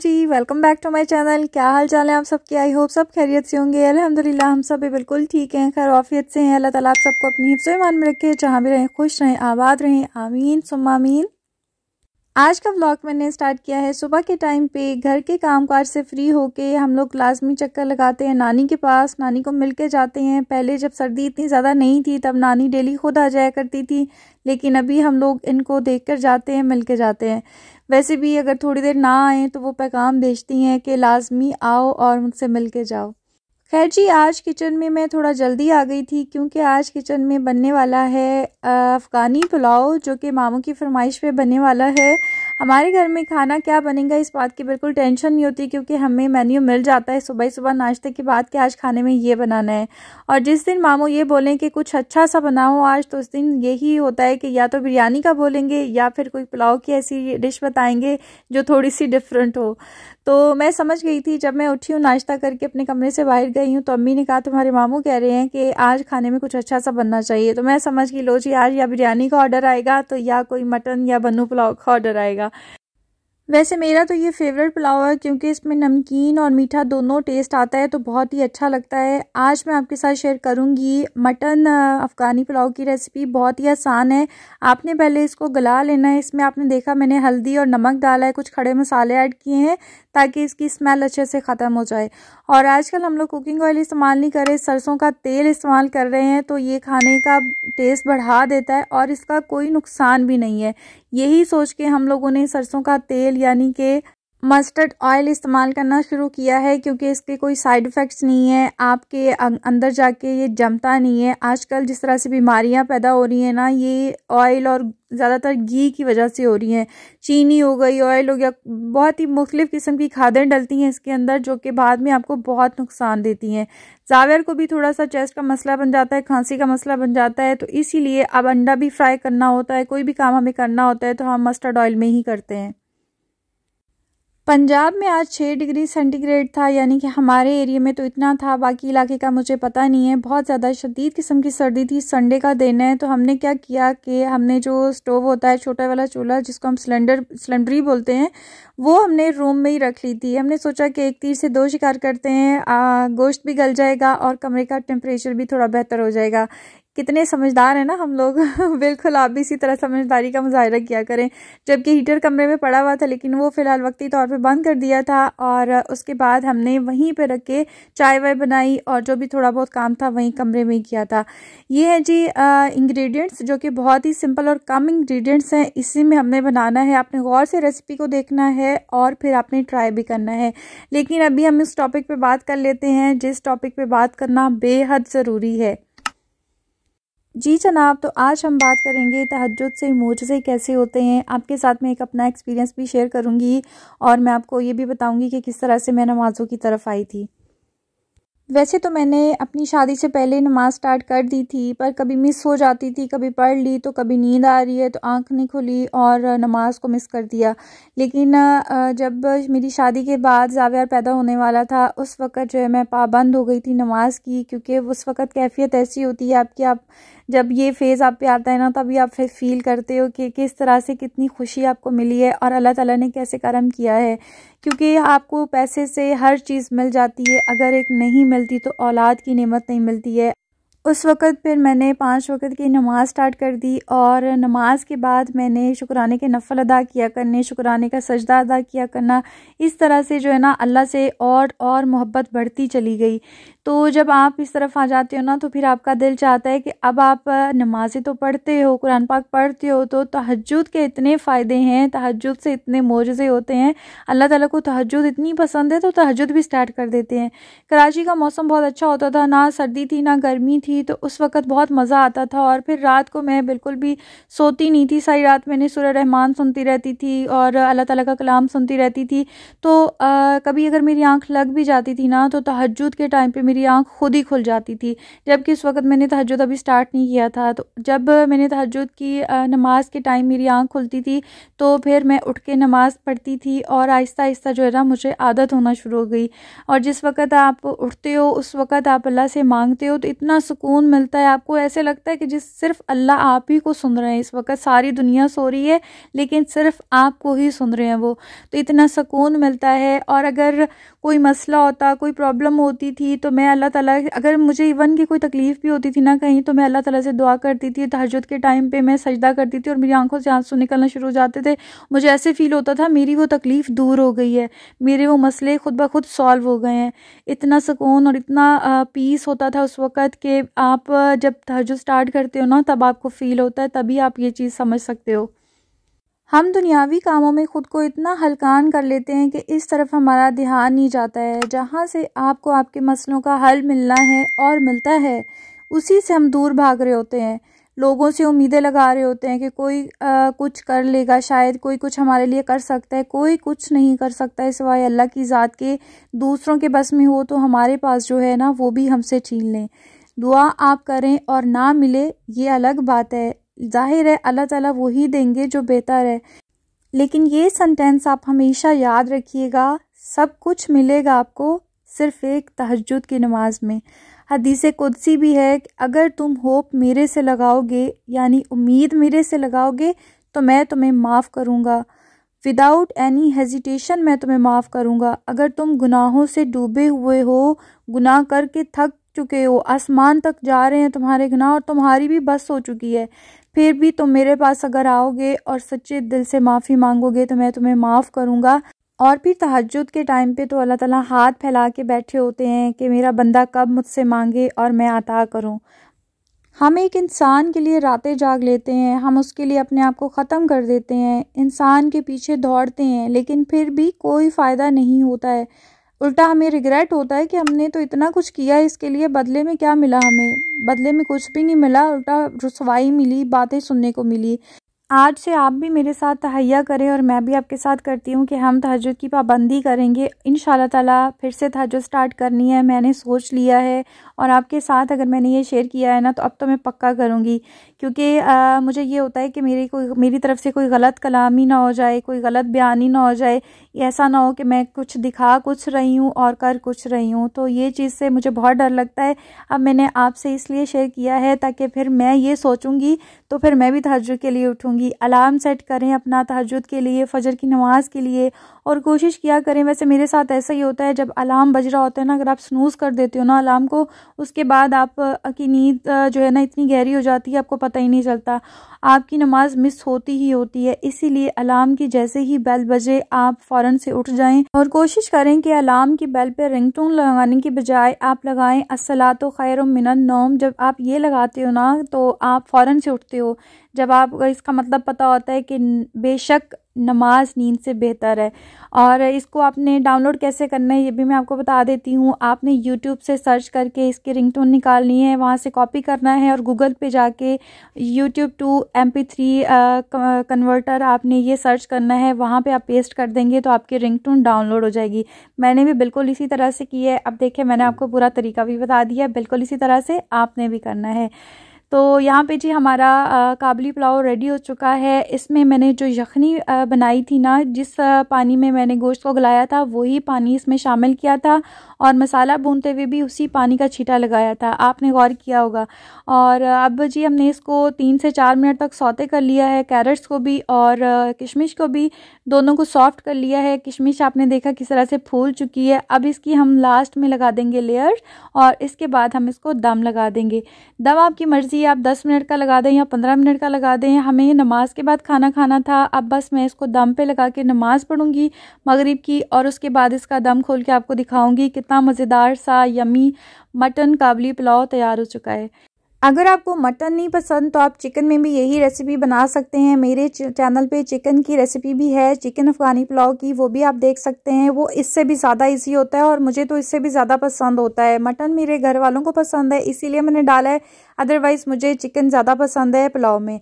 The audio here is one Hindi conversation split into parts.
ji welcome back to my channel क्या हाल चाल है आप सबके आई होप सब खैरियत से होंगे अलहमदिल्ला हम सब बिल्कुल ठीक हैं खैर ऑफियत से हैं अल्लाह ताला आप सबको अपनी हिफ्स मान में रखे जहाँ भी रहें खुश रहें आबाद रहें आमीन आमीन आज का ब्लॉग मैंने स्टार्ट किया है सुबह के टाइम पे घर के कामकाज से फ्री होके हम लोग लाजमी चक्कर लगाते हैं नानी के पास नानी को मिल के जाते हैं पहले जब सर्दी इतनी ज़्यादा नहीं थी तब नानी डेली खुद आ जाया करती थी लेकिन अभी हम लोग इनको देख कर जाते हैं मिल के जाते हैं वैसे भी अगर थोड़ी देर ना आएँ तो वो पैगाम भेजती हैं कि लाजमी आओ और मुझसे मिल के जाओ खैर जी आज किचन में मैं थोड़ा जल्दी आ गई थी क्योंकि आज किचन में बनने वाला है अफ़गानी पुलाव जो कि मामू की फरमाइश पे बनने वाला है हमारे घर में खाना क्या बनेगा इस बात की बिल्कुल टेंशन नहीं होती क्योंकि हमें मेन्यू मिल जाता है सुबह सुबह नाश्ते के बाद कि आज खाने में ये बनाना है और जिस दिन मामू ये बोलें कि कुछ अच्छा सा बनाओ आज तो उस दिन यही होता है कि या तो बिरयानी का बोलेंगे या फिर कोई पुलाव की ऐसी डिश बताएंगे जो थोड़ी सी डिफरेंट हो तो मैं समझ गई थी जब मैं उठी हूँ नाश्ता करके अपने कमरे से बाहर गई हूँ तो अम्मी ने कहा तुम्हारे मामू कह रहे हैं कि आज खाने में कुछ अच्छा सा बनना चाहिए तो मैं समझ गई लो जी आज या बिरयानी का ऑर्डर आएगा तो या कोई मटन या बनू पुलाव का ऑर्डर आएगा 제가 वैसे मेरा तो ये फेवरेट पुलाव है क्योंकि इसमें नमकीन और मीठा दोनों टेस्ट आता है तो बहुत ही अच्छा लगता है आज मैं आपके साथ शेयर करूँगी मटन अफ़गानी पुलाव की रेसिपी बहुत ही आसान है आपने पहले इसको गला लेना है इसमें आपने देखा मैंने हल्दी और नमक डाला है कुछ खड़े मसाले ऐड किए हैं ताकि इसकी स्मेल अच्छे से ख़त्म हो जाए और आजकल हम लोग कुकिंग ऑयल इस्तेमाल नहीं कर रहे सरसों का तेल इस्तेमाल कर रहे हैं तो ये खाने का टेस्ट बढ़ा देता है और इसका कोई नुकसान भी नहीं है यही सोच के हम लोगों ने सरसों का तेल ऑयल यानी कि मस्टर्ड ऑयल इस्तेमाल करना शुरू किया है क्योंकि इसके कोई साइड इफ़ेक्ट्स नहीं है आपके अं-, अंदर जाके ये जमता नहीं है आजकल जिस तरह से बीमारियां पैदा हो रही हैं ना ये ऑयल और ज़्यादातर घी की वजह से हो रही हैं चीनी हो गई ऑयल हो गया बहुत ही मुख्तफ़ किस्म की खादें डलती हैं इसके अंदर जो कि बाद में आपको बहुत नुकसान देती हैं जावेर को भी थोड़ा सा चेस्ट का मसला बन जाता है खांसी का मसला बन जाता है तो इसीलिए अब अंडा भी फ्राई करना होता है कोई भी काम हमें करना होता है तो हम मस्टर्ड ऑयल में ही करते हैं पंजाब में आज छः डिग्री सेंटीग्रेड था यानी कि हमारे एरिया में तो इतना था बाकी इलाके का मुझे पता नहीं है बहुत ज़्यादा शदीद किस्म की सर्दी थी संडे का दिन है तो हमने क्या किया कि हमने जो स्टोव होता है छोटा वाला चूल्हा जिसको हम सिलेंडर सिलेंडरी बोलते हैं वो हमने रूम में ही रख ली थी हमने सोचा कि एक तीर से दो शिकार करते हैं गोश्त भी गल जाएगा और कमरे का टेम्परेचर भी थोड़ा बेहतर हो जाएगा कितने समझदार हैं ना हम लोग बिल्कुल आप भी इसी तरह समझदारी का मुजाहरा किया करें जबकि हीटर कमरे में पड़ा हुआ था लेकिन वो फ़िलहाल वक्ती तौर पर बंद कर दिया था और उसके बाद हमने वहीं पर रख के चाय वाय बनाई और जो भी थोड़ा बहुत काम था वहीं कमरे में ही किया था ये है जी इंग्रेडिएंट्स जो कि बहुत ही सिंपल और कम इंग्रेडिएंट्स हैं इसी में हमने बनाना है आपने गौर से रेसिपी को देखना है और फिर आपने ट्राई भी करना है लेकिन अभी हम इस टॉपिक पर बात कर लेते हैं जिस टॉपिक पर बात करना बेहद ज़रूरी है जी जनाब तो आज हम बात करेंगे तहजद से मोजे कैसे होते हैं आपके साथ में एक अपना एक्सपीरियंस भी शेयर करूंगी और मैं आपको ये भी बताऊंगी कि किस तरह से मैं नमाज़ों की तरफ आई थी वैसे तो मैंने अपनी शादी से पहले नमाज़ स्टार्ट कर दी थी पर कभी मिस हो जाती थी कभी पढ़ ली तो कभी नींद आ रही है तो आंख नहीं खुली और नमाज़ को मिस कर दिया लेकिन जब मेरी शादी के बाद जावेर पैदा होने वाला था उस वक़्त जो है मैं पाबंद हो गई थी नमाज़ की क्योंकि उस वक़्त कैफियत ऐसी होती है आपकी आप जब ये फ़ेज़ आप पे आता है ना तभी आप फिर फील करते हो कि किस तरह से कितनी खुशी आपको मिली है और अल्लाह ताला ने कैसे करम किया है क्योंकि आपको पैसे से हर चीज़ मिल जाती है अगर एक नहीं मिल मिलती तो औलाद की नेमत नहीं मिलती है उस वक़्त फिर मैंने पाँच वक़्त की नमाज़ स्टार्ट कर दी और नमाज के बाद मैंने शुक्राने के नफल अदा किया करने शुक्राने का सजदा अदा किया करना इस तरह से जो है ना अल्लाह से और और मोहब्बत बढ़ती चली गई तो जब आप इस तरफ आ जाते हो ना तो फिर आपका दिल चाहता है कि अब आप नमाज़ें तो पढ़ते हो कुरान पाक पढ़ते हो तो तहजद के इतने फ़ायदे हैं तहजद से इतने मोजे होते हैं अल्लाह ताला को तहजद इतनी पसंद है तो तहजद भी स्टार्ट कर देते हैं कराची का मौसम बहुत अच्छा होता था ना सर्दी थी ना गर्मी थी तो उस वक़्त बहुत मज़ा आता था और फिर रात को मैं बिल्कुल भी सोती नहीं थी सारी रात मैंने सुर रहमान सुनती रहती थी और अल्लाह ताला का कलाम सुनती रहती थी तो कभी अगर मेरी आँख लग भी जाती थी ना तो तहजद के टाइम पर मेरी मेरी आँख खुद ही खुल जाती थी जबकि उस वक्त मैंने तहजद अभी स्टार्ट नहीं किया था तो जब मैंने तहजद की नमाज़ के टाइम मेरी आँख खुलती थी तो फिर मैं उठ के नमाज़ पढ़ती थी और आहिस्ता आहिस्ता जो है ना मुझे आदत होना शुरू हो गई और जिस वक्त आप उठते हो उस वक्त आप अल्लाह से मांगते हो तो इतना सुकून मिलता है आपको ऐसे लगता है कि जिस सिर्फ अल्लाह आप ही को सुन रहे हैं इस वक्त सारी दुनिया सो रही है लेकिन सिर्फ आपको ही सुन रहे हैं वो तो इतना सुकून मिलता है और अगर कोई मसला होता कोई प्रॉब्लम होती थी तो मैं मैं अल्लाह ताला अगर मुझे इवन की कोई तकलीफ़ भी होती थी ना कहीं तो मैं अल्लाह ताला से दुआ करती थी तहजद के टाइम पे मैं सजदा करती थी और मेरी आंखों से आंसू निकलना शुरू हो जाते थे मुझे ऐसे फील होता था मेरी वो तकलीफ़ दूर हो गई है मेरे वो मसले खुद ब खुद सॉल्व हो गए हैं इतना सुकून और इतना पीस होता था उस वक़्त कि आप जब तहजद स्टार्ट करते हो ना तब आपको फ़ील होता है तभी आप ये चीज़ समझ सकते हो हम दुनियावी कामों में ख़ुद को इतना हलकान कर लेते हैं कि इस तरफ हमारा ध्यान नहीं जाता है जहाँ से आपको आपके मसलों का हल मिलना है और मिलता है उसी से हम दूर भाग रहे होते हैं लोगों से उम्मीदें लगा रहे होते हैं कि कोई आ, कुछ कर लेगा शायद कोई कुछ हमारे लिए कर सकता है कोई कुछ नहीं कर सकता है सिवाय अल्लाह की ज़ात के दूसरों के बस में हो तो हमारे पास जो है ना वो भी हमसे छीन लें दुआ आप करें और ना मिले ये अलग बात है जाहिर है अल्लाह ताला वही देंगे जो बेहतर है लेकिन ये सेंटेंस आप हमेशा याद रखिएगा सब कुछ मिलेगा आपको सिर्फ एक तहजद की नमाज में हदीस कुदसी भी है कि अगर तुम होप मेरे से लगाओगे यानी उम्मीद मेरे से लगाओगे तो मैं तुम्हें माफ़ करूँगा विदाउट एनी हेजिटेशन मैं तुम्हें माफ़ करूँगा अगर तुम गुनाहों से डूबे हुए हो गुनाह करके थक चुके हो आसमान तक जा रहे हैं तुम्हारे गुनाह और तुम्हारी भी बस हो चुकी है फिर भी तुम मेरे पास अगर आओगे और सच्चे दिल से माफ़ी मांगोगे तो मैं तुम्हें माफ़ करूँगा और फिर तहजद के टाइम पे तो अल्लाह ताला हाथ फैला के बैठे होते हैं कि मेरा बंदा कब मुझसे मांगे और मैं अता करूँ हम एक इंसान के लिए रातें जाग लेते हैं हम उसके लिए अपने आप को ख़त्म कर देते हैं इंसान के पीछे दौड़ते हैं लेकिन फिर भी कोई फ़ायदा नहीं होता है उल्टा हमें रिग्रेट होता है कि हमने तो इतना कुछ किया इसके लिए बदले में क्या मिला हमें बदले में कुछ भी नहीं मिला उल्टा रसवाई मिली बातें सुनने को मिली आज से आप भी मेरे साथ तहैया करें और मैं भी आपके साथ करती हूँ कि हम तहजद की पाबंदी करेंगे इन ताला फिर से तहजद स्टार्ट करनी है मैंने सोच लिया है और आपके साथ अगर मैंने ये शेयर किया है ना तो अब तो मैं पक्का करूँगी क्योंकि मुझे ये होता है कि मेरी कोई मेरी तरफ से कोई गलत कलामी ना हो जाए कोई गलत बयान ही ना हो जाए ऐसा ना हो कि मैं कुछ दिखा कुछ रही हूँ और कर कुछ रही हूँ तो ये चीज़ से मुझे बहुत डर लगता है अब मैंने आपसे इसलिए शेयर किया है ताकि फिर मैं ये सोचूँगी तो फिर मैं भी तहजद के लिए उठूँगी कहूँगी अलार्म सेट करें अपना तहजद के लिए फ़जर की नमाज़ के लिए और कोशिश किया करें वैसे मेरे साथ ऐसा ही होता है जब अलार्म बज रहा होता है ना अगर आप स्नूज़ कर देते हो ना अलार्म को उसके बाद आप की नींद जो है ना इतनी गहरी हो जाती है आपको पता ही नहीं चलता आपकी नमाज मिस होती ही होती है इसीलिए अलार्म की जैसे ही बेल बजे आप फ़ौरन से उठ जाएं और कोशिश करें कि अलार्म की बेल पर रिंगटोन लगाने की बजाय आप लगाएं असला तो खैर मिनन नोम जब आप ये लगाते हो ना तो आप फ़ौरन से उठते हो जब आप इसका मतलब पता होता है कि बेशक नमाज नींद से बेहतर है और इसको आपने डाउनलोड कैसे करना है ये भी मैं आपको बता देती हूँ आपने यूट्यूब से सर्च करके इसकी रिंगटोन निकालनी है वहाँ से कॉपी करना है और गूगल पे जाके YouTube to M P three converter आपने ये सर्च करना है वहाँ पे आप पेस्ट कर देंगे तो आपकी रिंगटोन डाउनलोड हो जाएगी मैंने भी बिल्कुल इसी तरह से की है अब देखिए मैंने आपको पूरा तरीका भी बता दिया बिल्कुल इसी तरह से आपने भी करना है तो यहाँ पे जी हमारा काबली पुलाव रेडी हो चुका है इसमें मैंने जो यखनी बनाई थी ना जिस पानी में मैंने गोश्त को गलाया था वही पानी इसमें शामिल किया था और मसाला भूनते हुए भी उसी पानी का छीटा लगाया था आपने गौर किया होगा और अब जी हमने इसको तीन से चार मिनट तक सौते कर लिया है कैरेट्स को भी और किशमिश को भी दोनों को सॉफ्ट कर लिया है किशमिश आपने देखा किस तरह से फूल चुकी है अब इसकी हम लास्ट में लगा देंगे लेयर और इसके बाद हम इसको दम लगा देंगे दम आपकी मर्ज़ी ही आप दस मिनट का लगा दें या पंद्रह मिनट का लगा दें हमें नमाज के बाद खाना खाना था अब बस मैं इसको दम पे लगा के नमाज पढ़ूंगी मगरिब की और उसके बाद इसका दम खोल के आपको दिखाऊंगी कितना मज़ेदार सा यमी मटन काबली पुलाव तैयार हो चुका है अगर आपको मटन नहीं पसंद तो आप चिकन में भी यही रेसिपी बना सकते हैं मेरे चैनल पे चिकन की रेसिपी भी है चिकन अफ़गानी पुलाव की वो भी आप देख सकते हैं वो इससे भी ज़्यादा इजी होता है और मुझे तो इससे भी ज़्यादा पसंद होता है मटन मेरे घर वालों को पसंद है इसीलिए मैंने डाला है अदरवाइज़ मुझे चिकन ज़्यादा पसंद है पुलाव में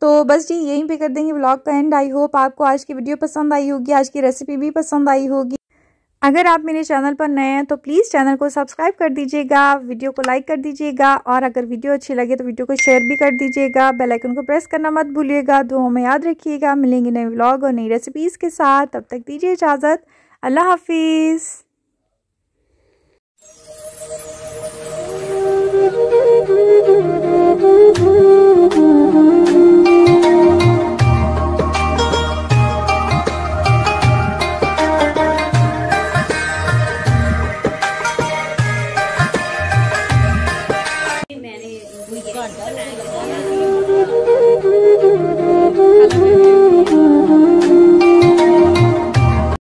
तो बस जी यहीं पर कर देंगे ब्लॉग का एंड आई होप आपको आज की वीडियो पसंद आई होगी आज की रेसिपी भी पसंद आई होगी अगर आप मेरे चैनल पर नए हैं तो प्लीज़ चैनल को सब्सक्राइब कर दीजिएगा वीडियो को लाइक कर दीजिएगा और अगर वीडियो अच्छी लगे तो वीडियो को शेयर भी कर दीजिएगा बेल आइकन को प्रेस करना मत भूलिएगा दो में याद रखिएगा मिलेंगे नए व्लॉग और नई रेसिपीज़ के साथ तब तक दीजिए इजाज़त अल्लाह हाफिज़